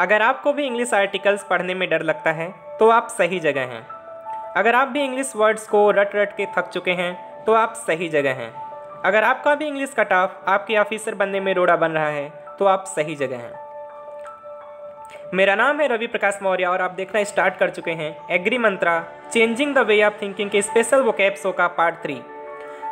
अगर आपको भी इंग्लिश आर्टिकल्स पढ़ने में डर लगता है तो आप सही जगह हैं अगर आप भी इंग्लिश वर्ड्स को रट रट के थक चुके हैं तो आप सही जगह हैं अगर आपका भी इंग्लिश कट ऑफ आपके ऑफिसर बनने में रोड़ा बन रहा है तो आप सही जगह हैं मेरा नाम है रवि प्रकाश मौर्य और आप देखना स्टार्ट कर चुके हैं agri Mantra changing the way of thinking के स्पेशल वो शो का पार्ट थ्री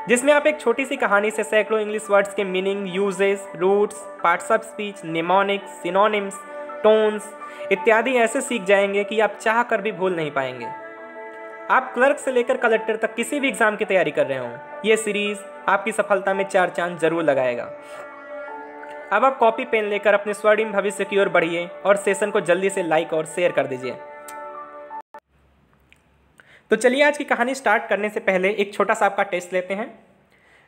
जिसमें आप एक छोटी सी कहानी से सैकड़ों इंग्लिश वर्ड्स के meaning uses roots parts of speech mnemonics synonyms tones इत्यादि ऐसे सीख जाएंगे कि आप चाह कर भी भूल नहीं पाएंगे आप क्लर्क से लेकर कलेक्टर तक किसी भी एग्ज़ाम की तैयारी कर रहे हो ये सीरीज़ आपकी सफलता में चार चांद जरूर लगाएगा अब आप कॉपी पेन लेकर अपने स्वर्णिम भविष्य की ओर बढ़िए और सेशन को जल्दी से लाइक और शेयर कर दीजिए तो चलिए आज की कहानी स्टार्ट करने से पहले एक छोटा सा आपका टेस्ट लेते हैं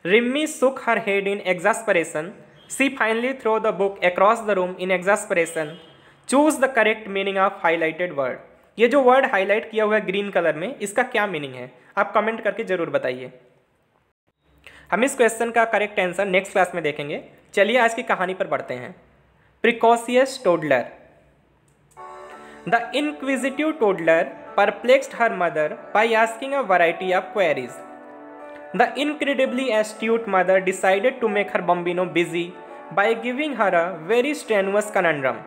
Rimmi shook her head in exasperation she finally throw the book across the room in exasperation choose the correct meaning of highlighted word ये जो वर्ड हाईलाइट किया हुआ है ग्रीन कलर में इसका क्या मीनिंग है आप कमेंट करके जरूर बताइए हम इस क्वेश्चन का करेक्ट आंसर नेक्स्ट क्लास में देखेंगे चलिए आज की कहानी पर बढ़ते हैं precocious toddler the inquisitive toddler perplexed her mother by asking a variety of queries the incredibly astute mother decided to make her bambino busy by giving her a very strenuous conundrum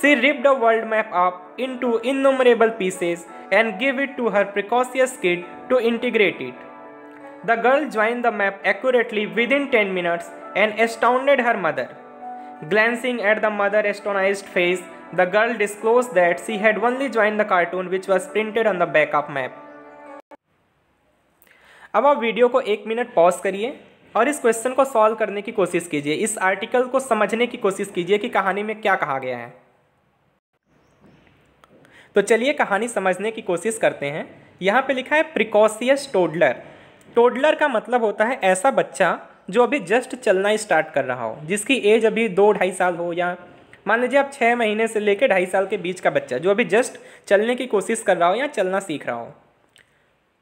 She ripped the world map up into innumerable pieces and gave it to her precocious kid to integrate it. The girl joined the map accurately within 10 minutes and astounded her mother. Glancing at the mother's astonished face, the girl disclosed that she had only joined the cartoon which was printed on the backup map. अब आप video को एक minute pause करिए और इस question को solve करने की कोशिश कीजिए इस आर्टिकल को समझने की कोशिश कीजिए कि कहानी में क्या कहा गया है तो चलिए कहानी समझने की कोशिश करते हैं यहाँ पे लिखा है प्रिकॉशियस टोडलर टोडलर का मतलब होता है ऐसा बच्चा जो अभी जस्ट चलना स्टार्ट कर रहा हो जिसकी एज अभी दो ढाई साल हो या मान लीजिए आप छः महीने से लेकर ढाई साल के बीच का बच्चा जो अभी जस्ट चलने की कोशिश कर रहा हो या चलना सीख रहा हो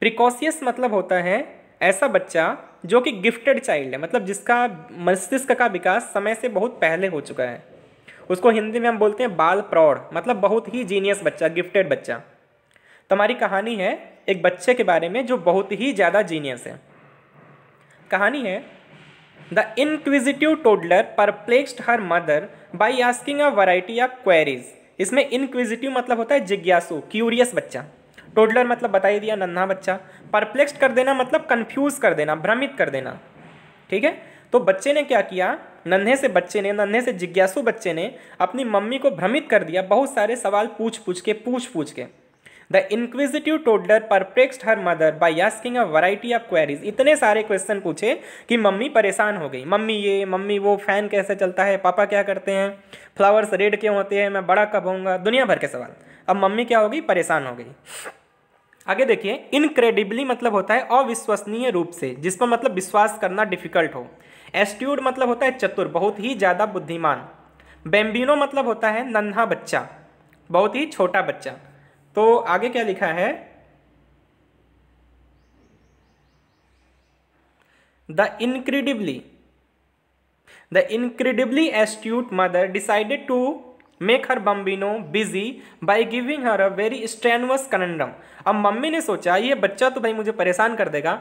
प्रिकॉशियस मतलब होता है ऐसा बच्चा जो कि गिफ्टेड चाइल्ड है मतलब जिसका मस्तिष्क का विकास समय से बहुत पहले हो चुका है उसको हिंदी में हम बोलते हैं बाल प्रौढ़ मतलब बहुत ही जीनियस बच्चा गिफ्टेड बच्चा तो हमारी कहानी है एक बच्चे के बारे में जो बहुत ही ज़्यादा जीनियस है कहानी है the inquisitive toddler perplexed her mother by asking a variety of queries इसमें इनक्विजिटिव मतलब होता है जिज्ञासु क्यूरियस बच्चा टोडलर मतलब बता ही दिया नन्हा बच्चा परप्लेक्सड कर देना मतलब कन्फ्यूज कर देना भ्रमित कर देना ठीक है तो बच्चे ने क्या किया नन्हे से बच्चे ने नन्हे से जिज्ञासु बच्चे ने अपनी मम्मी को भ्रमित कर दिया बहुत सारे सवाल पूछ पूछ के पूछ पूछ के the inquisitive toddler perplexed her mother by asking a variety of queries इतने सारे क्वेश्चन पूछे कि मम्मी परेशान हो गई मम्मी ये मम्मी वो फैन कैसे चलता है पापा क्या करते हैं फ्लावर्स रेड क्यों होते हैं मैं बड़ा कब होऊंगा दुनिया भर के सवाल अब मम्मी क्या होगी परेशान हो गई आगे देखिए इनक्रेडिबली मतलब होता है अविश्वसनीय रूप से जिस पर मतलब विश्वास करना डिफिकल्ट हो एस्ट्यूड मतलब होता है चतुर बहुत ही ज़्यादा बुद्धिमान बेम्बिनो मतलब होता है नन्हा बच्चा बहुत ही छोटा बच्चा तो आगे क्या लिखा है the incredibly the incredibly astute mother decided to make her bambino busy by giving her a very strenuous conundrum अब मम्मी ने सोचा ये बच्चा तो भाई मुझे परेशान कर देगा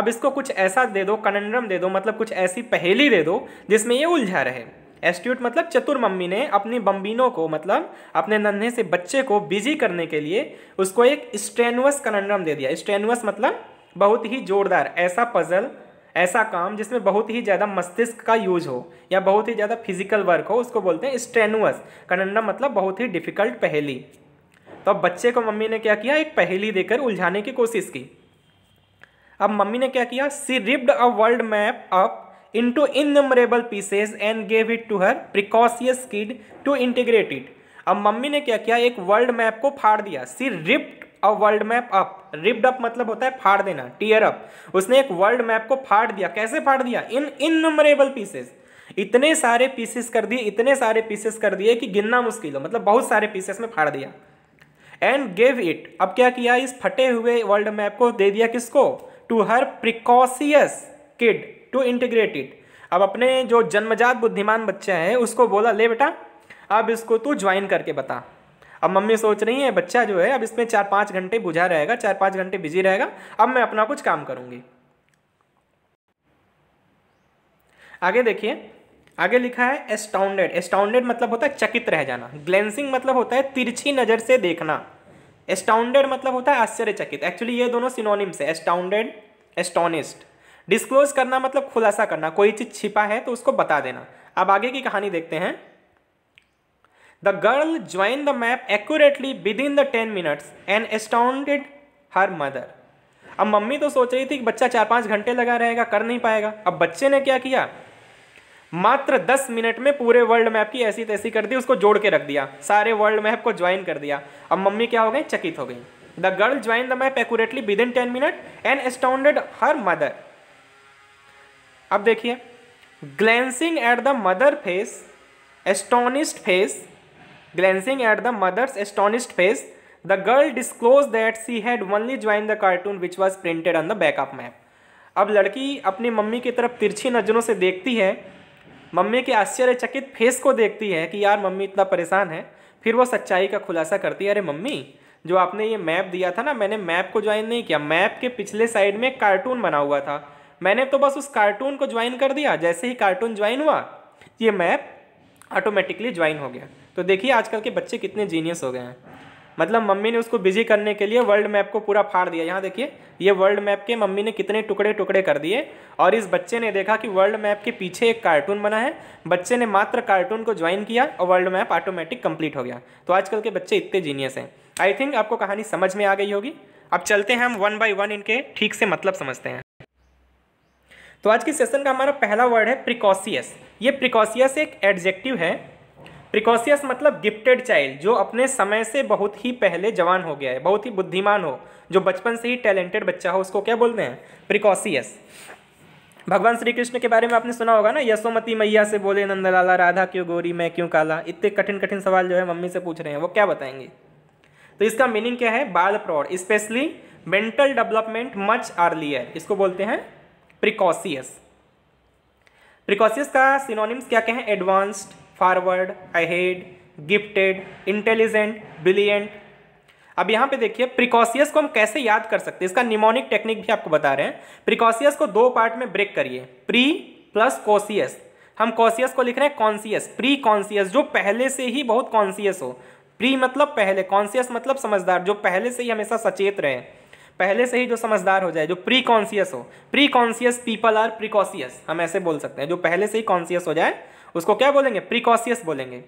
अब इसको कुछ ऐसा दे दो कनंडम दे दो मतलब कुछ ऐसी पहेली दे दो जिसमें ये उलझा रहे एस्ट्यूट मतलब चतुर मम्मी ने अपनी बम्बिनों को मतलब अपने नन्हे से बच्चे को बिजी करने के लिए उसको एक स्ट्रेनवस कनंडम दे दिया स्ट्रेनवस मतलब बहुत ही जोरदार ऐसा पजल ऐसा काम जिसमें बहुत ही ज़्यादा मस्तिष्क का यूज हो या बहुत ही ज़्यादा फिजिकल वर्क हो उसको बोलते हैं स्ट्रेनुअस कनंडा मतलब बहुत ही डिफिकल्ट पहेली तो अब बच्चे को मम्मी ने क्या किया एक पहेली देकर उलझाने की कोशिश की अब मम्मी ने क्या किया she ripped a world map up into innumerable pieces and gave it to her precocious kid to integrate it अब मम्मी ने क्या किया एक वर्ल्ड मैप को फाड़ दिया she ripped a world map up ripped up मतलब होता है फाड़ देना टीयर अप उसने एक वर्ल्ड मैप को फाड़ दिया कैसे फाड़ दिया इन इनमरेबल पीसेस इतने सारे पीसेस कर दिए इतने सारे पीसेस कर दिए कि गिनना मुश्किल हो मतलब बहुत सारे पीसेस में फाड़ दिया एंड गिव इट अब क्या किया इस फटे हुए वर्ल्ड मैप को दे दिया किसको to her precocious kid to integrate it अब अपने जो जन्मजात बुद्धिमान बच्चे हैं उसको बोला ले बेटा अब इसको तू ज्वाइन करके बता अब मम्मी सोच रही है बच्चा जो है अब इसमें चार पाँच घंटे बुझा रहेगा चार पाँच घंटे बिजी रहेगा अब मैं अपना कुछ काम करूँगी आगे देखिए आगे लिखा है एस्टाउंडेड एस्टाउंडेड मतलब होता है चकित रह जाना ग्लेंसिंग मतलब होता है तिरछी नज़र से देखना एस्टाउंडेड मतलब होता है आश्चर्यचकित एक्चुअली ये दोनों सिनोनिम्स है एस्टाउंडेड एस्टोनिस्ट डिस्क्लोज करना मतलब खुलासा करना कोई चीज़ छिपा है तो उसको बता देना अब आगे की कहानी देखते हैं The girl joined the map accurately within the ten minutes and astounded her mother. अब मम्मी तो सोच रही थी कि बच्चा चार पाँच घंटे लगा रहेगा कर नहीं पाएगा अब बच्चे ने क्या किया मात्र दस मिनट में पूरे वर्ल्ड मैप की ऐसी तैसी कर दी उसको जोड़ के रख दिया सारे वर्ल्ड मैप को ज्वाइन कर दिया अब मम्मी क्या हो गई चकित हो गई the girl join the map accurately within ten minute and astounded her mother अब देखिए glancing at the mother face astonished face Glancing at the mother's astonished face, the girl disclosed that she had only joined the cartoon which was printed on the back of map. अब लड़की अपनी mummy की तरफ तिरछी नज़रों से देखती है मम्मी के आश्चर्यचकित फेस को देखती है कि यार मम्मी इतना परेशान है फिर वो सच्चाई का खुलासा करती है अरे मम्मी जो आपने ये मैप दिया था ना मैंने मैप को ज्वाइन नहीं किया मैप के पिछले साइड में कार्टून बना हुआ था मैंने तो बस उस कार्टून को ज्वाइन कर दिया जैसे ही कार्टून ज्वाइन हुआ ये मैप ऑटोमेटिकली ज्वाइन हो गया तो देखिए आजकल के बच्चे कितने जीनियस हो गए हैं मतलब मम्मी ने उसको बिजी करने के लिए वर्ल्ड मैप को पूरा फाड़ दिया यहाँ देखिए ये वर्ल्ड मैप के मम्मी ने कितने टुकड़े टुकड़े कर दिए और इस बच्चे ने देखा कि वर्ल्ड मैप के पीछे एक कार्टून बना है बच्चे ने मात्र कार्टून को ज्वाइन किया और वर्ल्ड मैप ऑटोमेटिक कंप्लीट हो गया तो आजकल के बच्चे इतने जीनियस हैं आई थिंक आपको कहानी समझ में आ गई होगी अब चलते हैं हम वन बाई वन इनके ठीक से मतलब समझते हैं तो आज के सेशन का हमारा पहला वर्ड है प्रिकॉसियस ये प्रिकॉसियस एक एडजेक्टिव है प्रिकॉशियस मतलब गिफ्टेड चाइल्ड जो अपने समय से बहुत ही पहले जवान हो गया है बहुत ही बुद्धिमान हो जो बचपन से ही टैलेंटेड बच्चा हो उसको क्या बोलते हैं प्रिकॉशियस भगवान श्री कृष्ण के बारे में आपने सुना होगा ना यशोमती मैया से बोले नंदलाला राधा क्यों गोरी मैं क्यों काला इतने कठिन कठिन सवाल जो है मम्मी से पूछ रहे हैं वो क्या बताएंगे तो इसका मीनिंग क्या है बाल प्रौढ़ specially mental development much earlier इसको बोलते हैं प्रिकॉशियस प्रिकॉशियस का सिनोनिम्स क्या क्या है advanced forward ahead gifted intelligent brilliant अब यहाँ पे देखिए प्रिकॉशियस को हम कैसे याद कर सकते हैं इसका निमोनिक टेक्निक भी आपको बता रहे हैं प्रिकॉशियस को दो पार्ट में ब्रेक करिए प्री प्लस कॉशियस हम कॉशियस को लिख रहे हैं कॉन्सियस प्री कॉन्सियस जो पहले से ही बहुत कॉन्सियस हो प्री मतलब पहले कॉन्सियस मतलब समझदार जो पहले से ही हमेशा सचेत रहे पहले से ही जो समझदार हो जाए जो प्री कॉन्सियस हो pre conscious people are precocious हम ऐसे बोल सकते हैं जो पहले से ही कॉन्सियस हो जाए उसको क्या बोलेंगे प्रिकॉशियस बोलेंगे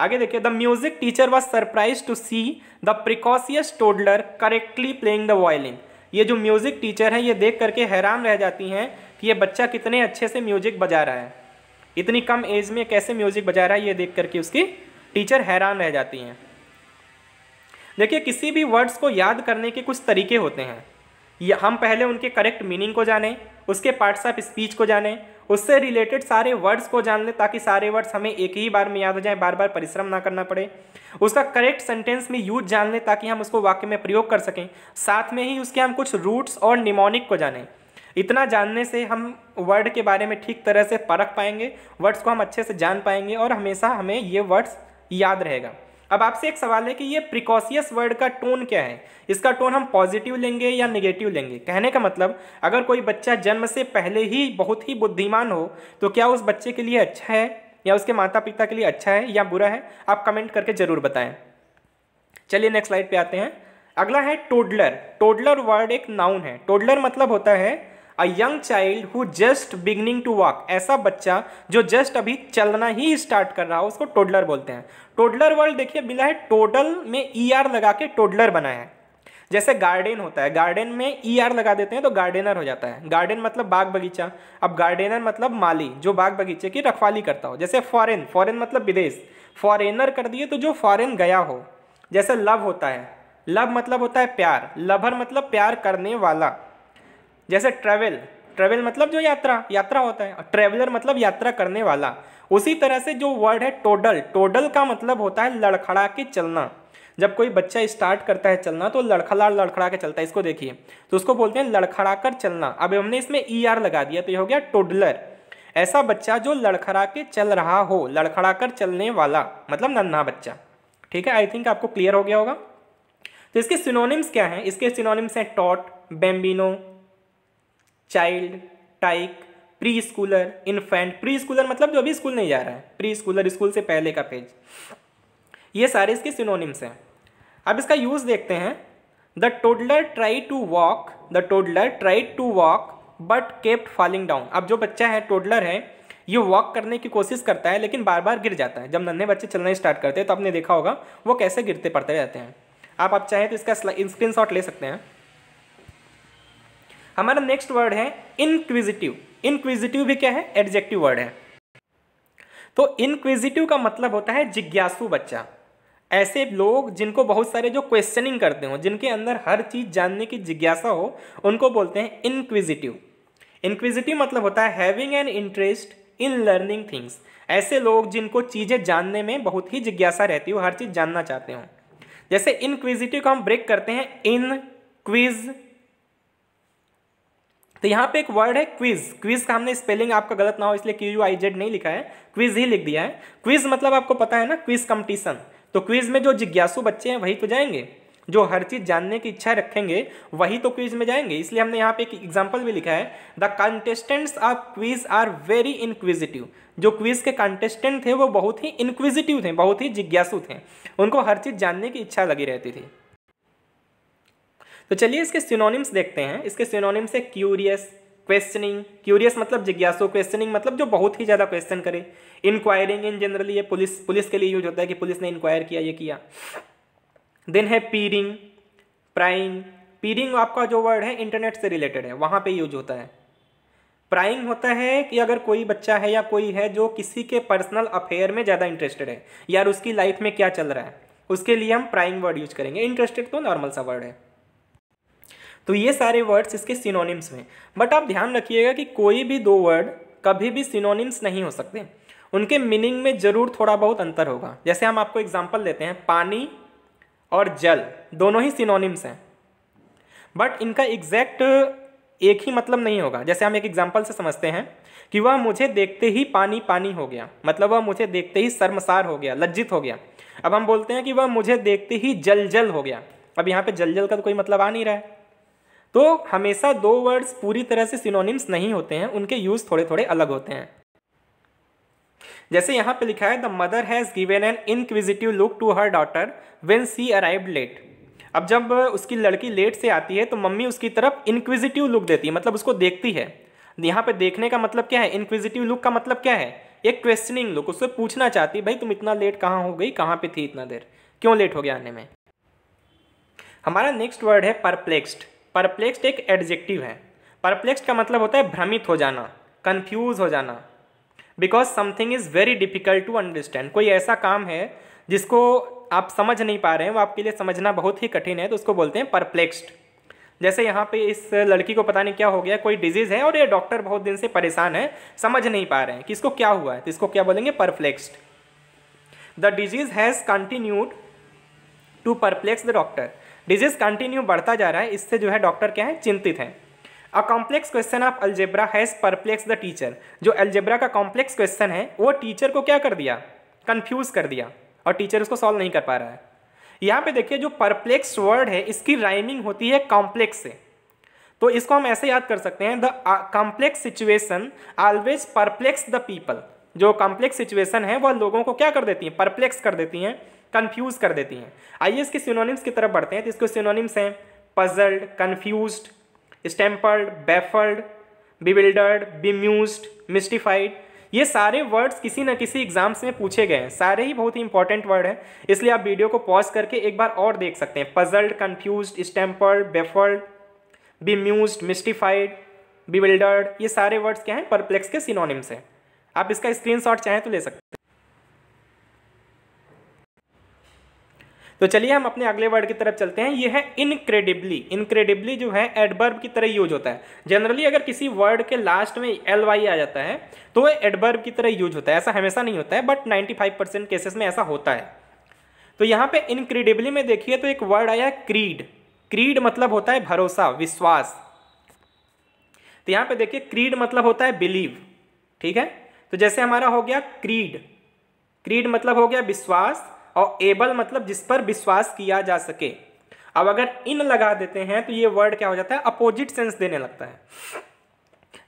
आगे देखिए the music teacher was surprise to see the precocious toddler correctly playing the violin ये जो म्यूजिक टीचर है ये देख करके हैरान रह जाती हैं कि ये बच्चा कितने अच्छे से म्यूजिक बजा रहा है इतनी कम एज में कैसे म्यूजिक बजा रहा है ये देख करके उसकी टीचर हैरान रह जाती हैं देखिए किसी भी वर्ड्स को याद करने के कुछ तरीके होते हैं हम पहले उनके करेक्ट मीनिंग को जानें उसके पार्ट्स ऑफ स्पीच को जानें उससे रिलेटेड सारे वर्ड्स को जान लें ताकि सारे वर्ड्स हमें एक ही बार में याद हो जाए बार बार परिश्रम ना करना पड़े उसका करेक्ट सेंटेंस में यूज जान लें ताकि हम उसको वाक्य में प्रयोग कर सकें साथ में ही उसके हम कुछ रूट्स और निमोनिक को जानें इतना जानने से हम वर्ड के बारे में ठीक तरह से परख पाएंगे वर्ड्स को हम अच्छे से जान पाएंगे और हमेशा हमें ये वर्ड्स याद रहेगा अब आपसे एक सवाल है कि ये प्रिकॉशियस वर्ड का टोन क्या है इसका टोन हम पॉजिटिव लेंगे या निगेटिव लेंगे कहने का मतलब अगर कोई बच्चा जन्म से पहले ही बहुत ही बुद्धिमान हो तो क्या उस बच्चे के लिए अच्छा है या उसके माता पिता के लिए अच्छा है या बुरा है आप कमेंट करके ज़रूर बताएं चलिए नेक्स्ट स्लाइड पे आते हैं अगला है टोडलर टोडलर वर्ड एक नाउन है टोडलर मतलब होता है a young child who just beginning to walk ऐसा बच्चा जो जस्ट अभी चलना ही स्टार्ट कर रहा हो उसको टोडलर बोलते हैं टोडलर वर्ड देखिए मिला है टोडल में ई e आर लगा के टोडलर बनाया है जैसे गार्डन होता है गार्डन में ई e आर लगा देते हैं तो गार्डनर हो जाता है गार्डन मतलब बाग बगीचा अब गार्डनर मतलब माली जो बाग बगीचे की रखवाली करता हो जैसे फॉरेन फॉरेन मतलब विदेश फॉरेनर कर दिए तो जो फॉरेन गया हो जैसे लव होता है लव मतलब होता है प्यार लभर मतलब प्यार करने वाला जैसे ट्रेवल ट्रेवल मतलब जो यात्रा यात्रा होता है ट्रेवलर मतलब यात्रा करने वाला उसी तरह से जो वर्ड है टोडल टोडल का मतलब होता है लड़खड़ा के चलना जब कोई बच्चा स्टार्ट करता है चलना तो लड़खड़ा लड़खड़ा के चलता है इसको देखिए तो उसको बोलते हैं लड़खड़ा कर चलना अब हमने इसमें ई er आर लगा दिया तो ये हो गया टोडलर ऐसा बच्चा जो लड़खड़ा के चल रहा हो लड़खड़ा कर चलने वाला मतलब नन्हा बच्चा ठीक है आई थिंक आपको क्लियर हो गया होगा तो इसके सिनोनिम्स क्या हैं इसके सिनोनिम्स हैं tot bambino child tyke preschooler infant preschooler मतलब जो अभी स्कूल नहीं जा रहा है प्री स्कूलर स्कूल से पहले का पेज ये सारे इसके सिनोनिम्स हैं अब इसका यूज़ देखते हैं the toddler try to walk the toddler try to walk but kept falling down अब जो बच्चा है टोडलर है ये वॉक करने की कोशिश करता है लेकिन बार बार गिर जाता है जब नन्हे बच्चे चलना स्टार्ट करते हैं तो आपने देखा होगा वो कैसे गिरते पड़ते रहते हैं आप आप चाहें तो इसका स्क्रीन ले सकते हैं हमारा नेक्स्ट वर्ड है इनक्विजिटिव इनक्विजिटिव भी क्या है एडजेक्टिव वर्ड है तो इनक्विजिटिव का मतलब होता है जिज्ञासु बच्चा ऐसे लोग जिनको बहुत सारे जो क्वेश्चनिंग करते हो जिनके अंदर हर चीज़ जानने की जिज्ञासा हो उनको बोलते हैं इनक्विजिटिव इनक्विजिटिव मतलब होता है having an interest in learning things ऐसे लोग जिनको चीज़ें जानने में बहुत ही जिज्ञासा रहती हो हर चीज़ जानना चाहते हो जैसे इनक्विजिटिव को हम ब्रेक करते हैं इन क्विज तो यहाँ पे एक वर्ड है क्विज क्विज का हमने स्पेलिंग आपका गलत ना हो इसलिए क्यू यू आई जेड नहीं लिखा है क्विज ही लिख दिया है क्विज मतलब आपको पता है ना क्विज कंपटीशन तो क्विज में जो जिज्ञासु बच्चे हैं वही तो जाएंगे जो हर चीज़ जानने की इच्छा रखेंगे वही तो क्विज में जाएंगे इसलिए हमने यहाँ पे एक एग्जाम्पल भी लिखा है the contestants of quiz are very inquisitive जो क्विज के कंटेस्टेंट थे वो बहुत ही इनक्विजिटिव थे बहुत ही जिज्ञासु थे उनको हर चीज़ जानने की इच्छा लगी रहती थी तो चलिए इसके सिनोनिम्स देखते हैं इसके सिनोनिम्स है क्यूरियस क्वेश्चनिंग क्यूरियस मतलब जिज्ञासु क्वेश्चनिंग मतलब जो बहुत ही ज़्यादा क्वेश्चन करे इंक्वायरिंग इन जनरली ये पुलिस पुलिस के लिए यूज होता है कि पुलिस ने इंक्वायर किया ये किया देन है पीरिंग प्राइंग पीरिंग आपका जो वर्ड है इंटरनेट से रिलेटेड है वहाँ पर यूज होता है प्राइंग होता है कि अगर कोई बच्चा है या कोई है जो किसी के पर्सनल अफेयर में ज़्यादा इंटरेस्टेड है यार उसकी लाइफ में क्या चल रहा है उसके लिए हम प्राइंग वर्ड यूज करेंगे इंटरेस्टेड तो नॉर्मल सा वर्ड है तो ये सारे वर्ड्स इसके सिनोनिम्स में बट आप ध्यान रखिएगा कि कोई भी दो वर्ड कभी भी सिनोनिम्स नहीं हो सकते उनके मीनिंग में ज़रूर थोड़ा बहुत अंतर होगा जैसे हम आपको एग्जाम्पल देते हैं पानी और जल दोनों ही सिनोनिम्स हैं बट इनका एग्जैक्ट एक ही मतलब नहीं होगा जैसे हम एक एग्जाम्पल से समझते हैं कि वह मुझे देखते ही पानी पानी हो गया मतलब वह मुझे देखते ही शर्मसार हो गया लज्जित हो गया अब हम बोलते हैं कि वह मुझे देखते ही जल जल हो गया अब यहाँ पे जल जल का तो कोई मतलब आ नहीं रहा है तो हमेशा दो वर्ड्स पूरी तरह से सिनोनिम्स नहीं होते हैं उनके यूज़ थोड़े थोड़े अलग होते हैं जैसे यहाँ पे लिखा है the mother has given an inquisitive look to her daughter when she arrive late अब जब उसकी लड़की लेट से आती है तो मम्मी उसकी तरफ इनक्विजिटिव लुक देती है मतलब उसको देखती है यहाँ पे देखने का मतलब क्या है इनक्विजिटिव लुक का मतलब क्या है एक क्वेश्चनिंग लुक उससे पूछना चाहती भाई तुम इतना लेट कहाँ हो गई कहाँ पे थी इतना देर क्यों लेट हो गया आने में हमारा नेक्स्ट वर्ड है परप्लेक्स्ड परप्लेक्स्ड एक एडजेक्टिव है परप्लेक्स का मतलब होता है भ्रमित हो जाना कन्फ्यूज हो जाना because something is very difficult to understand कोई ऐसा काम है जिसको आप समझ नहीं पा रहे हैं वो आपके लिए समझना बहुत ही कठिन है तो उसको बोलते हैं परप्लेक्स्ड जैसे यहाँ पे इस लड़की को पता नहीं क्या हो गया कोई डिजीज़ है और ये डॉक्टर बहुत दिन से परेशान है समझ नहीं पा रहे हैं कि इसको क्या हुआ है तो इसको क्या बोलेंगे perplexed the disease has continued to perplex the doctor disease continue बढ़ता जा रहा है इससे जो है डॉक्टर क्या है चिंतित हैं a complex question of algebra has perplex the teacher जो अल्जेब्रा का कॉम्प्लेक्स क्वेश्चन है वो टीचर को क्या कर दिया कन्फ्यूज़ कर दिया और टीचर उसको सॉल्व नहीं कर पा रहा है यहाँ पे देखिए जो परप्लेक्स वर्ड है इसकी राइमिंग होती है कॉम्प्लेक्स से तो इसको हम ऐसे याद कर सकते हैं the complex situation always perplex the people जो कॉम्प्लेक्स सिचुएशन है वह लोगों को क्या कर देती हैं परप्लेक्स कर देती हैं कन्फ्यूज़ कर देती हैं आइए इसके सिनोनिम्स की तरफ बढ़ते हैं तो इसके सिनोनिम्स हैं पजल्ड कन्फ्यूज स्टेम्पर्ड बेफर्ड बिबिल्डर्ड बिम्यूज मिस्टिफाइड ये सारे वर्ड्स किसी न किसी एग्जाम्स में पूछे गए हैं सारे ही बहुत ही इंपॉर्टेंट वर्ड हैं इसलिए आप वीडियो को पॉज करके एक बार और देख सकते हैं पजल्ड कन्फ्यूज स्टेम्पर्ड बेफर्ड बिम्यूज मिस्टिफाइड बिबिल्डर्ड ये सारे वर्ड्स क्या हैं परप्लेक्स के सिनोनिम्स हैं आप इसका स्क्रीनशॉट चाहें तो ले सकते हैं तो चलिए हम अपने अगले वर्ड की तरफ चलते हैं ये है इनक्रेडिबली इनक्रेडिबली जो है एडबर्ब की तरह यूज होता है जनरली अगर किसी वर्ड के लास्ट में एल वाई आ जाता है तो वह एडबर्ब की तरह यूज होता है ऐसा हमेशा नहीं होता है बट फाइव परसेंट केसेस में ऐसा होता है तो यहाँ पे इनक्रेडिबली में देखिए तो एक वर्ड आया क्रीड क्रीड मतलब होता है भरोसा विश्वास तो यहाँ पे देखिए क्रीड मतलब होता है बिलीव ठीक है तो जैसे हमारा हो गया क्रीड क्रीड मतलब हो गया विश्वास और एबल मतलब जिस पर विश्वास किया जा सके अब अगर इन लगा देते हैं तो ये वर्ड क्या हो जाता है अपोजिट सेंस देने लगता है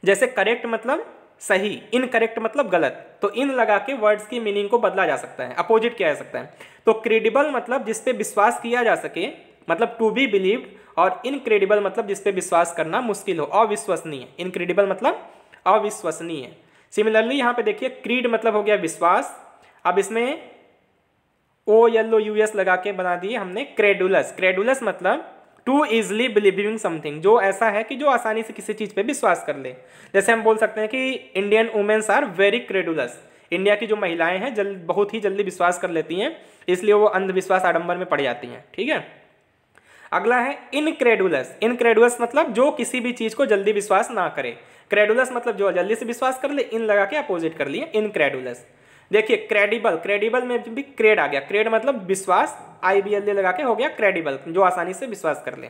जैसे करेक्ट मतलब सही इनकरेक्ट मतलब गलत तो इन लगा के वर्ड्स की मीनिंग को बदला जा सकता है अपोजिट किया जा सकता है तो क्रेडिबल मतलब जिस पे विश्वास किया जा सके मतलब टू बी बिलीव्ड और इनक्रेडिबल मतलब जिस पे विश्वास करना मुश्किल हो अविश्वसनीय इनक्रेडिबल मतलब अविश्वसनीय सिमिलरली यहाँ पे देखिए क्रीड मतलब हो गया विश्वास अब इसमें ओ एल ओ लगा के बना दिए हमने क्रेडुलस क्रेडुलस मतलब टू इजली बिलीविंग समथिंग जो ऐसा है कि जो आसानी से किसी चीज़ पे विश्वास कर ले जैसे हम बोल सकते हैं कि Indian womens are very credulous India की जो महिलाएं हैं जल्द बहुत ही जल्दी विश्वास कर लेती हैं इसलिए वो अंधविश्वास आडंबर में पड़ जाती हैं ठीक है अगला है इनक्रेडुलस इनक्रेडुलस मतलब जो किसी भी चीज़ को जल्दी विश्वास ना करे क्रेडुलस मतलब जो जल्दी से विश्वास कर ले इन लगा के अपोजिट कर लिए इनक्रेडुलस देखिए क्रेडिबल क्रेडिबल में भी क्रेड आ गया क्रेड मतलब विश्वास आई बी एल लगा के हो गया क्रेडिबल जो आसानी से विश्वास कर ले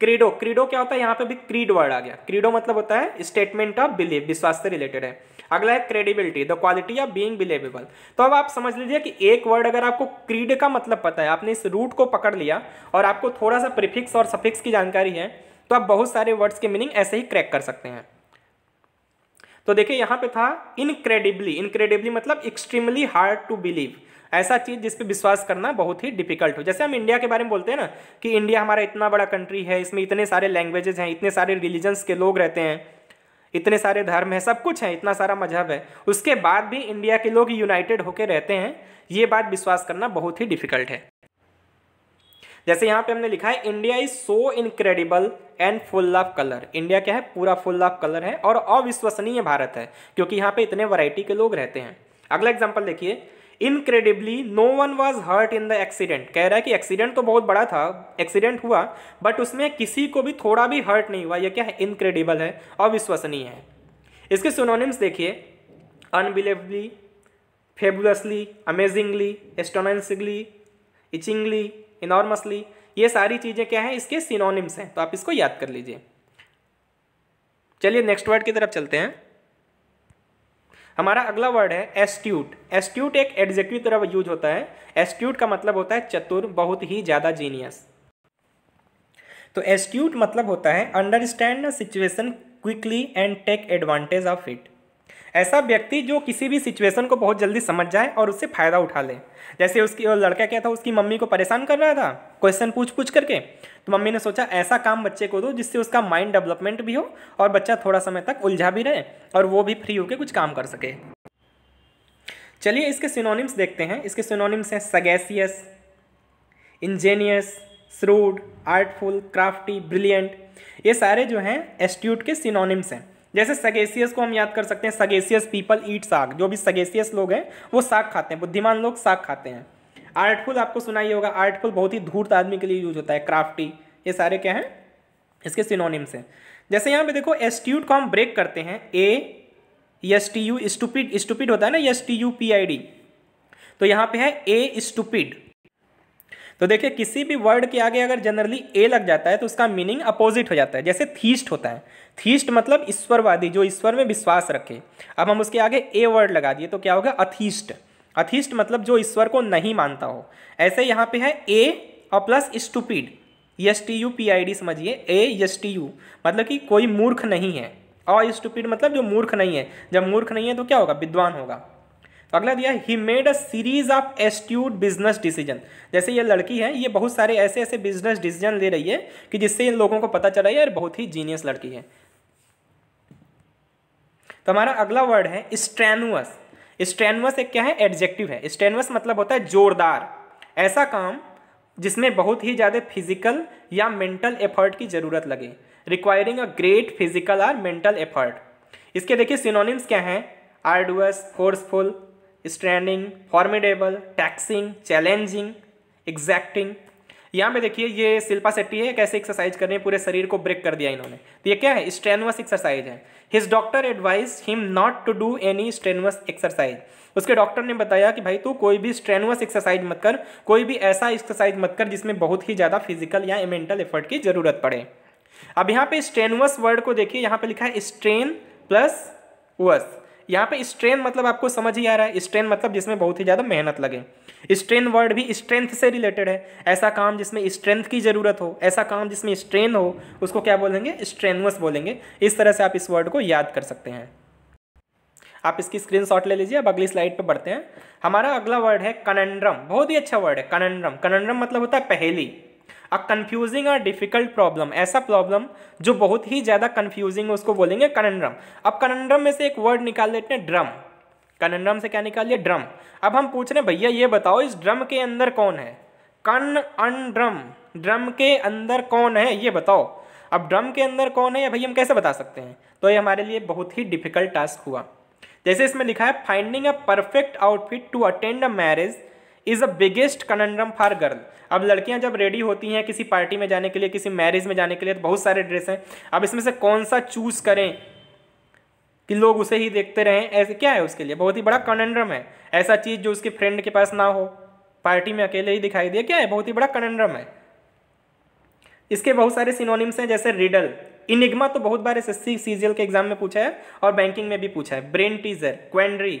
क्रीडो क्रीडो क्या होता है यहाँ पे भी क्रीड वर्ड आ गया क्रीडो मतलब होता है स्टेटमेंट ऑफ बिलीव विश्वास से रिलेटेड है अगला है credibility the quality of being believable तो अब आप समझ लीजिए कि एक वर्ड अगर आपको क्रीड का मतलब पता है आपने इस रूट को पकड़ लिया और आपको थोड़ा सा प्रिफिक्स और सफिक्स की जानकारी है तो आप बहुत सारे वर्ड्स के मीनिंग ऐसे ही क्रैक कर सकते हैं तो देखिए यहाँ पे था इनक्रेडिबली इनक्रेडिबली मतलब एक्सट्रीमली हार्ड टू बिलीव ऐसा चीज़ जिस पे विश्वास करना बहुत ही डिफिकल्ट हो जैसे हम इंडिया के बारे में बोलते हैं ना कि इंडिया हमारा इतना बड़ा कंट्री है इसमें इतने सारे लैंग्वेजेज हैं इतने सारे रिलीजन्स के लोग रहते हैं इतने सारे धर्म हैं सब कुछ है इतना सारा मजहब है उसके बाद भी इंडिया के लोग यूनाइटेड होकर रहते हैं ये बात विश्वास करना बहुत ही डिफिकल्ट है जैसे यहाँ पे हमने लिखा है India is so incredible and full of colour India क्या है पूरा फुल ऑफ कलर है और अविश्वसनीय भारत है क्योंकि यहाँ पे इतने वैरायटी के लोग रहते हैं अगला एग्जाम्पल देखिए incredibly no one was hurt in the accident कह रहा है कि एक्सीडेंट तो बहुत बड़ा था एक्सीडेंट हुआ बट उसमें किसी को भी थोड़ा भी हर्ट नहीं हुआ यह क्या है इनक्रेडिबल है अविश्वसनीय है इसके सुनोनिम्स देखिए अनबिलेबली फेबुलसली अमेजिंगली एस्टोनाइसिंगली इचिंगली इनॉर्मसली ये सारी चीज़ें क्या हैं इसके सिनोनिम्स हैं तो आप इसको याद कर लीजिए चलिए नेक्स्ट वर्ड की तरफ चलते हैं हमारा अगला वर्ड है एस्ट्यूट एस्ट्यूट एक एडजेक्टिव तरह यूज होता है एस्ट्यूट का मतलब होता है चतुर बहुत ही ज़्यादा जीनियस तो एस्ट्यूट मतलब होता है understand situation quickly and take advantage of it ऐसा व्यक्ति जो किसी भी सिचुएशन को बहुत जल्दी समझ जाए और उससे फ़ायदा उठा ले जैसे उसकी लड़का क्या था उसकी मम्मी को परेशान कर रहा था क्वेश्चन पूछ पूछ करके तो मम्मी ने सोचा ऐसा काम बच्चे को दो जिससे उसका माइंड डेवलपमेंट भी हो और बच्चा थोड़ा समय तक उलझा भी रहे और वो भी फ्री होकर कुछ काम कर सके चलिए इसके सिनोनिम्स देखते हैं इसके सिनोनिम्स हैं sagacious ingenious shrewd artful crafty brilliant ये सारे जो हैं एस्ट्यूट के सिनोनिम्स हैं जैसे सगेसियस को हम याद कर सकते हैं सगेसियस पीपल ईट साग जो भी सगेसियस लोग हैं वो साग खाते हैं बुद्धिमान लोग साग खाते हैं आर्टफुल आपको सुनाई होगा आर्टफुल बहुत ही धूर्त आदमी के लिए यूज होता है क्राफ्टी ये सारे क्या हैं इसके सिनोनिम्स हैं जैसे यहाँ पे देखो एस्ट्यूट को हम ब्रेक करते हैं A S T U stupid stupid होता है ना S T U P I D तो यहाँ पे है ए स्टूपिड तो देखिए किसी भी वर्ड के आगे अगर जनरली ए लग जाता है तो उसका मीनिंग अपोजिट हो जाता है जैसे थीस्ट होता है थीस्ट मतलब ईश्वरवादी जो ईश्वर में विश्वास रखे अब हम उसके आगे ए वर्ड लगा दिए तो क्या होगा अथीस्ट अथीस्ट मतलब जो ईश्वर को नहीं मानता हो ऐसे यहाँ पे है ए और plus stupid S T U P I D समझिए ए एस टी यू मतलब कि कोई मूर्ख नहीं है और स्टूपिड मतलब जो मूर्ख नहीं है जब मूर्ख नहीं है तो क्या होगा विद्वान होगा तो अगला दिया he made a series of astute business decision जैसे ये लड़की है ये बहुत सारे ऐसे ऐसे बिजनेस डिसीजन ले रही है कि जिससे इन लोगों को पता चला यार बहुत ही जीनियस लड़की है तो हमारा अगला वर्ड है स्ट्रेनुअस स्ट्रेनुअस एक क्या है एडजेक्टिव है स्ट्रेनुअस मतलब होता है जोरदार ऐसा काम जिसमें बहुत ही ज़्यादा फिजिकल या मेंटल एफर्ट की ज़रूरत लगे रिक्वायरिंग अ ग्रेट फिजिकल और मेंटल एफर्ट इसके देखिए सिनोनिम्स क्या हैं arduous forceful straining formidable taxing challenging exacting यहाँ पे देखिए ये शिल्पा सेट्टी है कैसे एक्सरसाइज कर रहे हैं पूरे शरीर को ब्रेक कर दिया इन्होंने तो ये क्या है स्ट्रेनुअस एक्सरसाइज है his doctor advise him not to do any strenuous exercise उसके डॉक्टर ने बताया कि भाई तू कोई भी स्ट्रेनवस एक्सरसाइज मत कर कोई भी ऐसा एक्सरसाइज मत कर जिसमें बहुत ही ज़्यादा फिजिकल या मेंटल एफर्ट की ज़रूरत पड़े अब यहाँ पे स्ट्रेनवस वर्ड को देखिए यहाँ पे लिखा है स्ट्रेन प्लस वस यहाँ पे स्ट्रेन मतलब आपको समझ ही आ रहा है स्ट्रेन मतलब जिसमें बहुत ही ज़्यादा मेहनत लगे स्ट्रेन वर्ड भी स्ट्रेंथ से रिलेटेड है ऐसा काम जिसमें स्ट्रेंथ की ज़रूरत हो ऐसा काम जिसमें स्ट्रेन हो उसको क्या बोलेंगे स्ट्रेनवस बोलेंगे इस तरह से आप इस वर्ड को याद कर सकते हैं आप इसकी स्क्रीनशॉट ले लीजिए अब अगली स्लाइड पर बढ़ते हैं हमारा अगला वर्ड है कनंड्रम बहुत ही अच्छा वर्ड है कनंड्रम कनंड्रम मतलब होता है पहेली अ कन्फ्यूजिंग और डिफिकल्ट प्रॉब्लम ऐसा प्रॉब्लम जो बहुत ही ज़्यादा कन्फ्यूजिंग है उसको बोलेंगे कनंड्रम अब कनंड्रम में से एक वर्ड निकाल लेते हैं ड्रम कनंड्रम से क्या निकाल लिया ड्रम अब हम पूछ रहे हैं भैया ये बताओ इस ड्रम के अंदर कौन है कन अन ड्रम ड्रम के अंदर कौन है ये बताओ अब ड्रम के अंदर कौन है या भैया हम कैसे बता सकते हैं तो ये हमारे लिए बहुत ही डिफिकल्ट टास्क हुआ जैसे इसमें लिखा है finding a perfect outfit to attend a marriage is a biggest conundrum for girl अब लड़कियां जब रेडी होती हैं किसी पार्टी में जाने के लिए किसी मैरिज में जाने के लिए तो बहुत सारे ड्रेस हैं अब इसमें से कौन सा चूज़ करें कि लोग उसे ही देखते रहें ऐसे क्या है उसके लिए बहुत ही बड़ा कनंड्रम है ऐसा चीज़ जो उसके फ्रेंड के पास ना हो पार्टी में अकेले ही दिखाई दे क्या है बहुत ही बड़ा कनंड्रम है इसके बहुत सारे सिनोनिम्स हैं जैसे रिडल इनिग्मा तो बहुत बार एस एस के एग्जाम में पूछा है और बैंकिंग में भी पूछा है brain teaser quandary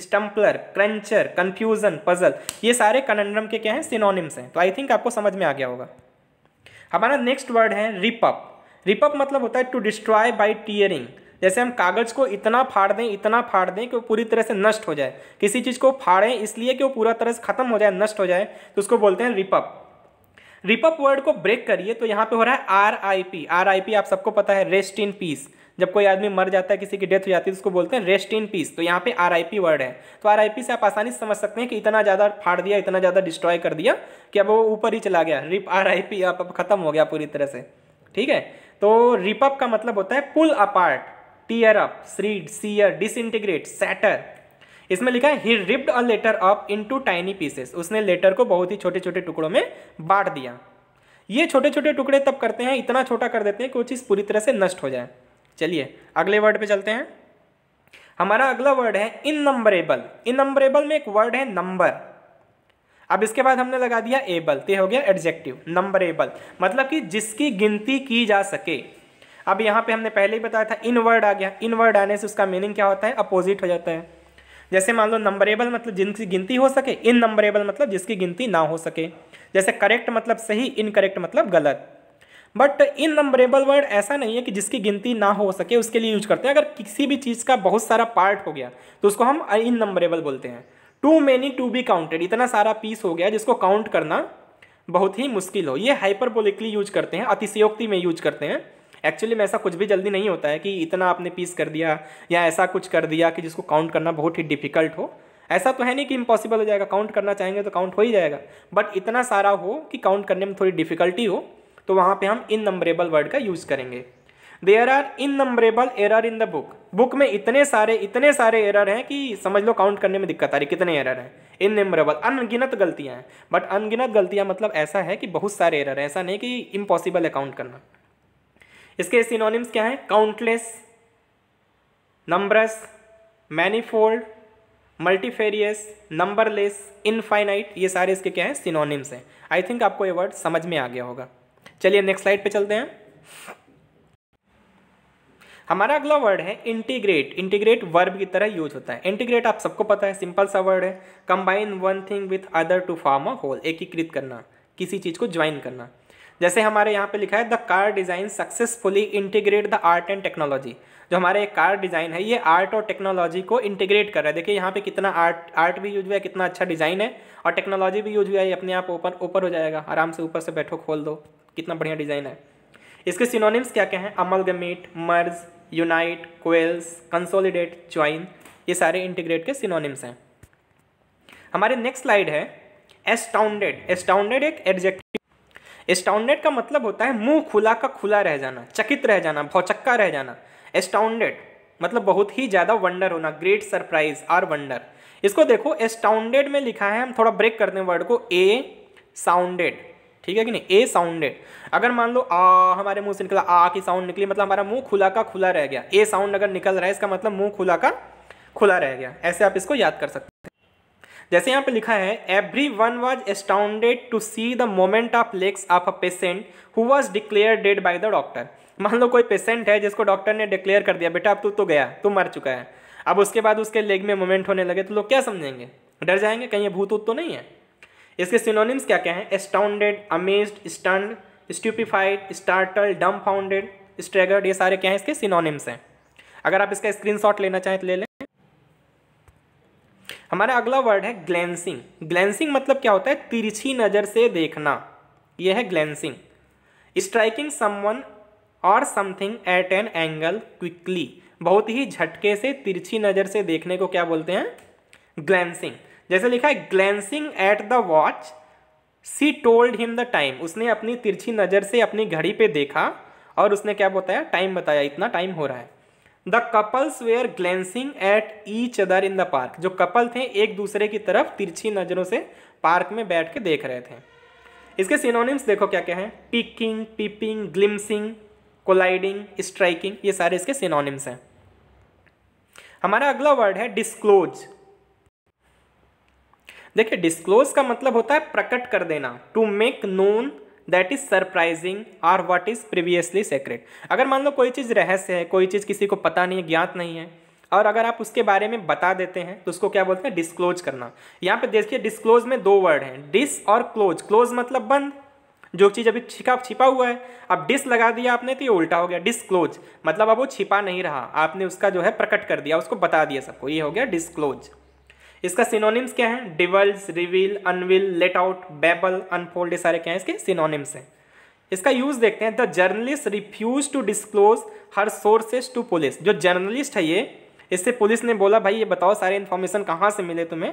stumper cruncher confusion puzzle ये सारे कनंड्रम के क्या हैं सिनोनिम्स हैं तो आई थिंक आपको समझ में आ गया होगा हमारा नेक्स्ट वर्ड है रिपअप रिपअप मतलब होता है टू डिस्ट्रॉय बाई टीयरिंग जैसे हम कागज़ को इतना फाड़ दें इतना फाड़ दें कि वो पूरी तरह से नष्ट हो जाए किसी चीज़ को फाड़ें इसलिए कि वो पूरा तरह से ख़त्म हो जाए नष्ट हो जाए तो उसको बोलते हैं रिपअप रिपअप वर्ड को ब्रेक करिए तो यहाँ पे हो रहा है R I P R I P आप सबको पता है रेस्ट इन पीस जब कोई आदमी मर जाता है किसी की डेथ हो जाती है तो उसको बोलते हैं रेस्ट इन पीस तो यहाँ पे आर वर्ड है तो आर से आप आसानी से समझ सकते हैं कि इतना ज़्यादा फाड़ दिया इतना ज़्यादा डिस्ट्रॉय कर दिया कि अब वो ऊपर ही चला गया रिप आर आई आप खत्म हो गया पूरी तरह से ठीक है तो रिपअप का मतलब होता है pull apart tear up shred shear disintegrate shatter इसमें लिखा है ही ripped a letter up into tiny pieces उसने लेटर को बहुत ही छोटे छोटे टुकड़ों में बांट दिया ये छोटे छोटे टुकड़े तब करते हैं इतना छोटा कर देते हैं कि वो चीज़ पूरी तरह से नष्ट हो जाए चलिए अगले वर्ड पे चलते हैं हमारा अगला वर्ड है इन नंबरेबल इन नंबरेबल में एक वर्ड है नंबर अब इसके बाद हमने लगा दिया एबल तो हो गया एडजेक्टिव नंबरेबल मतलब कि जिसकी गिनती की जा सके अब यहाँ पे हमने पहले ही बताया था इन वर्ड आ गया इन वर्ड आने से उसका मीनिंग क्या होता है अपोजिट हो जाता है जैसे मान लो नंबरेबल मतलब जिनकी गिनती हो सके इन नंबरेबल मतलब जिसकी गिनती ना हो सके जैसे करेक्ट मतलब सही इनकरेक्ट मतलब गलत बट इन नंबरेबल वर्ड ऐसा नहीं है कि जिसकी गिनती ना हो सके उसके लिए यूज करते हैं अगर किसी भी चीज़ का बहुत सारा पार्ट हो गया तो उसको हम इन नंबरेबल बोलते हैं too many to be counted इतना सारा पीस हो गया जिसको काउंट करना बहुत ही मुश्किल हो ये हाइपरबोलिकली यूज करते हैं अतिशयोक्ति में यूज करते हैं एक्चुअली में ऐसा कुछ भी जल्दी नहीं होता है कि इतना आपने पीस कर दिया या ऐसा कुछ कर दिया कि जिसको काउंट करना बहुत ही डिफिकल्ट हो ऐसा तो है नहीं कि इम्पॉसिबल हो जाएगा काउंट करना चाहेंगे तो काउंट हो ही जाएगा बट इतना सारा हो कि काउंट करने में थोड़ी डिफिकल्टी हो तो वहाँ पे हम इन नंबरेबल वर्ड का यूज़ करेंगे there are innumerable error in the book book में इतने सारे इतने सारे एरर हैं कि समझ लो काउंट करने में दिक्कत आ रही कितने एरर हैं इन नंबरेबल अनगिनत गलतियाँ हैं बट अनगिनत गलतियाँ मतलब ऐसा है कि बहुत सारे एरर हैं ऐसा नहीं कि इम्पॉसिबल है काउंट करना इसके सिनोनिम्स क्या हैं countless numbers manifold multifarious numberless infinite ये सारे इसके क्या हैं सिनोनिम्स हैं आई थिंक आपको ये वर्ड समझ में आ गया होगा चलिए नेक्स्ट स्लाइड पे चलते हैं हमारा अगला वर्ड है इंटीग्रेट इंटीग्रेट वर्ब की तरह यूज होता है इंटीग्रेट आप सबको पता है सिंपल सा वर्ड है combine one thing with other to form a whole एकीकृत करना किसी चीज़ को ज्वाइन करना जैसे हमारे यहाँ पे लिखा है the car design successfully integrate the art and technology जो हमारे कार डिज़ाइन है ये आर्ट और टेक्नोलॉजी को इंटीग्रेट कर रहा है देखिए यहाँ पे कितना आर्ट आर्ट भी यूज हुआ है कितना अच्छा डिज़ाइन है और टेक्नोलॉजी भी यूज हुआ है अपने आप ऊपर ऊपर हो जाएगा आराम से ऊपर से बैठो खोल दो कितना बढ़िया डिज़ाइन है इसके सिनोनिम्स क्या क्या हैं amalgamate merge unite coalesce consolidate join ये सारे इंटीग्रेट के सिनोनिम्स हैं हमारे नेक्स्ट स्लाइड है एस्टाउंडेड एस्टाउंडेड एक एडजेक्टिव एस्टाउंडेड का मतलब होता है मुंह खुला का खुला रह जाना चकित रह जाना भौचक्का रह जाना एस्टाउंडेड मतलब बहुत ही ज़्यादा वंडर होना ग्रेट सरप्राइज आर वंडर इसको देखो एस्टाउंडेड में लिखा है हम थोड़ा ब्रेक करते हैं वर्ड को ए साउंडेड ठीक है कि नहीं ए साउंडेड अगर मान लो आ हमारे मुंह से निकला आ की साउंड निकली मतलब हमारा मुंह खुला का खुला रह गया ए साउंड अगर निकल रहा है इसका मतलब मुंह खुला का खुला रह गया ऐसे आप इसको याद कर सकते हैं जैसे यहाँ पे लिखा है everyone was astounded to see the moment of legs of a patient who was declare dead by the doctor मान लो कोई पेशेंट है जिसको डॉक्टर ने डिक्लेयर कर दिया बेटा अब तू तो गया तू मर चुका है अब उसके बाद उसके लेग में मोमेंट होने लगे तो लोग क्या समझेंगे डर जाएंगे कहीं भूत तो नहीं है इसके सिनोनिम्स क्या क्या हैं astounded amazed stunned stupefied startle dumbfounded staggered ये सारे क्या हैं इसके सिनोनिम्स हैं अगर आप इसका स्क्रीनशॉट लेना चाहें तो ले लें हमारा अगला वर्ड है ग्लैंसिंग ग्लैंसिंग मतलब क्या होता है तिरछी नज़र से देखना यह है ग्लैंसिंग स्ट्राइकिंग समवन और something at an angle quickly बहुत ही झटके से तिरछी नज़र से देखने को क्या बोलते हैं ग्लैंसिंग जैसे लिखा है glancing at the watch she told him the time उसने अपनी तिरछी नज़र से अपनी घड़ी पे देखा और उसने क्या बताया टाइम बताया इतना टाइम हो रहा है the couples were glancing at each other in the park जो कपल थे एक दूसरे की तरफ तिरछी नज़रों से पार्क में बैठ के देख रहे थे इसके सिनोनिम्स देखो क्या क्या हैं peeking peeping glimpsing colliding striking ये सारे इसके सिनोनिम्स हैं हमारा अगला वर्ड है डिस्क्लोज देखिए डिस्क्लोज का मतलब होता है प्रकट कर देना to make known that is surprising or what is previously secret अगर मान लो कोई चीज़ रहस्य है कोई चीज़ किसी को पता नहीं है ज्ञात नहीं है और अगर आप उसके बारे में बता देते हैं तो उसको क्या बोलते हैं डिस्क्लोज करना यहाँ पे देखिए डिस्क्लोज में दो वर्ड हैं डिस और क्लोज क्लोज मतलब बंद जो चीज़ अभी छिपा छिपा हुआ है अब डिस लगा दिया आपने तो ये उल्टा हो गया डिस्क्लोज मतलब अब वो छिपा नहीं रहा आपने उसका जो है प्रकट कर दिया उसको बता दिया सबको ये हो गया डिस्क्लोज इसका सिनोनिम्स क्या है divulge reveal unveil let out babble unfold ये सारे क्या हैं इसके सिनोनिम्स हैं इसका यूज देखते हैं the journalist refuse to disclose her sources to police जो जर्नलिस्ट है ये इससे पुलिस ने बोला भाई ये बताओ सारे इन्फॉर्मेशन कहाँ से मिले तुम्हें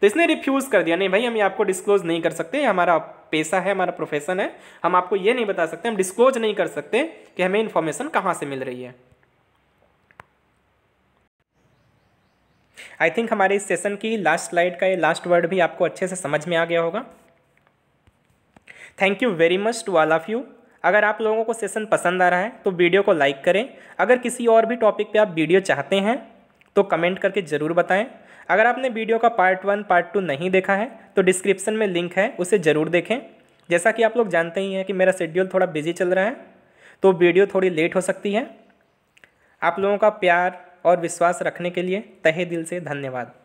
तो इसने रिफ्यूज़ कर दिया नहीं भाई हम ये आपको डिस्क्लोज नहीं कर सकते ये हमारा पेशा है हमारा प्रोफेशन है हम आपको ये नहीं बता सकते हम डिस्क्लोज नहीं कर सकते कि हमें इन्फॉर्मेशन कहाँ से मिल रही है आई थिंक हमारे इस सेशन की लास्ट स्लाइड का ये लास्ट वर्ड भी आपको अच्छे से समझ में आ गया होगा thank you very much to all of you अगर आप लोगों को सेशन पसंद आ रहा है तो वीडियो को लाइक करें अगर किसी और भी टॉपिक पे आप वीडियो चाहते हैं तो कमेंट करके ज़रूर बताएं अगर आपने वीडियो का पार्ट वन पार्ट टू नहीं देखा है तो डिस्क्रिप्शन में लिंक है उसे ज़रूर देखें जैसा कि आप लोग जानते ही हैं कि मेरा शेड्यूल थोड़ा बिजी चल रहा है तो वीडियो थोड़ी लेट हो सकती है आप लोगों का प्यार और विश्वास रखने के लिए तहे दिल से धन्यवाद